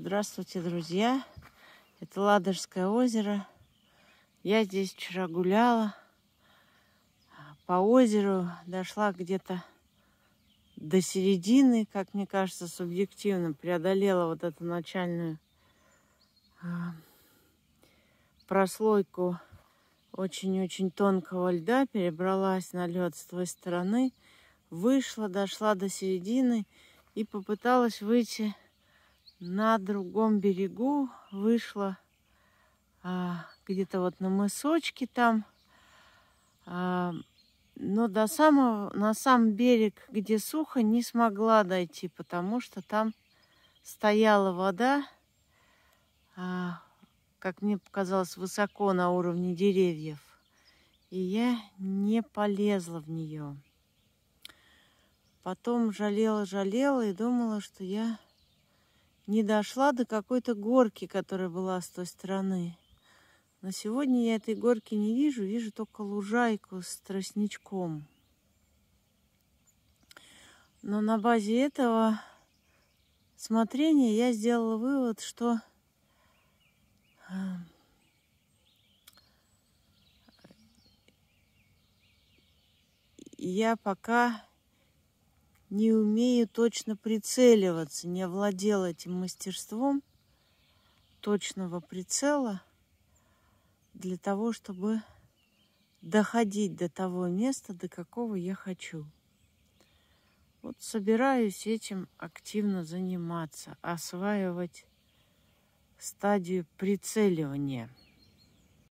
Здравствуйте, друзья! Это Ладожское озеро. Я здесь вчера гуляла по озеру, дошла где-то до середины, как мне кажется, субъективно преодолела вот эту начальную а, прослойку очень-очень тонкого льда, перебралась на лед с той стороны, вышла, дошла до середины и попыталась выйти на другом берегу вышла а, где-то вот на мысочке там. А, но до самого, на сам берег, где сухо, не смогла дойти, потому что там стояла вода, а, как мне показалось, высоко на уровне деревьев. И я не полезла в нее. Потом жалела-жалела и думала, что я не дошла до какой-то горки, которая была с той стороны. Но сегодня я этой горки не вижу, вижу только лужайку с тростничком. Но на базе этого смотрения я сделала вывод, что эм, я пока не умею точно прицеливаться, не овладела этим мастерством точного прицела для того, чтобы доходить до того места, до какого я хочу. Вот собираюсь этим активно заниматься, осваивать стадию прицеливания –